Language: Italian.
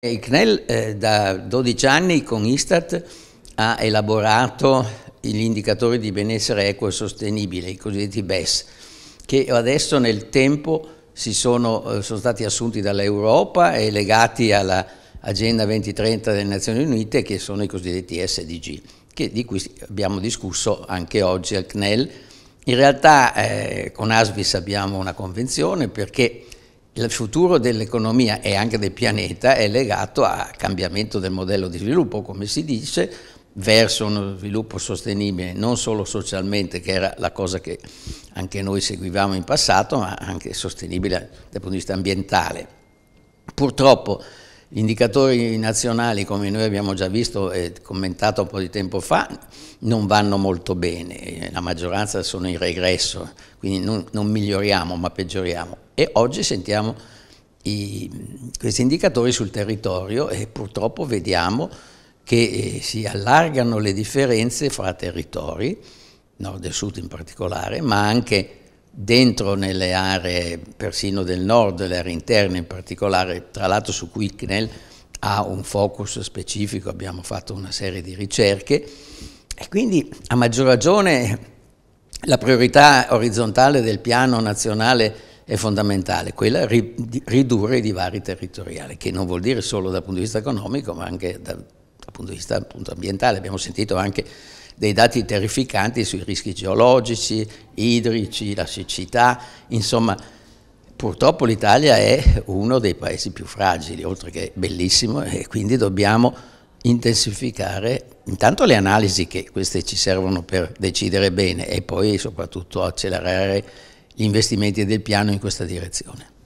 Il CNEL eh, da 12 anni con Istat ha elaborato gli indicatori di benessere equo e sostenibile, i cosiddetti BES, che adesso nel tempo sono, eh, sono, stati assunti dall'Europa e legati all'Agenda 2030 delle Nazioni Unite, che sono i cosiddetti SDG, di cui abbiamo discusso anche oggi al CNEL. In realtà eh, con ASVIS abbiamo una convenzione perché il futuro dell'economia e anche del pianeta è legato al cambiamento del modello di sviluppo, come si dice, verso uno sviluppo sostenibile non solo socialmente, che era la cosa che anche noi seguivamo in passato, ma anche sostenibile dal punto di vista ambientale. Purtroppo gli indicatori nazionali, come noi abbiamo già visto e commentato un po' di tempo fa, non vanno molto bene, la maggioranza sono in regresso, quindi non, non miglioriamo ma peggioriamo. E oggi sentiamo i, questi indicatori sul territorio e purtroppo vediamo che eh, si allargano le differenze fra territori, nord e sud in particolare, ma anche dentro nelle aree persino del nord, le aree interne in particolare, tra l'altro su cui il CNEL ha un focus specifico, abbiamo fatto una serie di ricerche e quindi a maggior ragione la priorità orizzontale del piano nazionale è fondamentale, quella di ridurre i divari territoriali, che non vuol dire solo dal punto di vista economico, ma anche dal dal punto di vista appunto, ambientale, abbiamo sentito anche dei dati terrificanti sui rischi geologici, idrici, la siccità, insomma purtroppo l'Italia è uno dei paesi più fragili, oltre che bellissimo e quindi dobbiamo intensificare intanto le analisi che queste ci servono per decidere bene e poi soprattutto accelerare gli investimenti del piano in questa direzione.